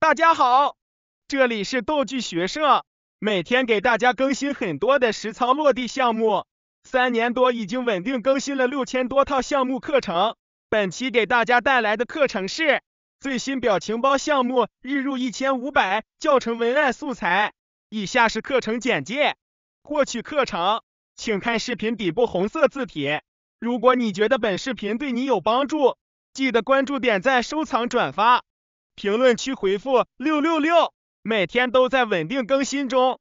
大家好，这里是逗具学社，每天给大家更新很多的实操落地项目，三年多已经稳定更新了六千多套项目课程。本期给大家带来的课程是最新表情包项目日入一千五百教程文案素材。以下是课程简介，获取课程请看视频底部红色字体。如果你觉得本视频对你有帮助，记得关注、点赞、收藏、转发。评论区回复六六六，每天都在稳定更新中。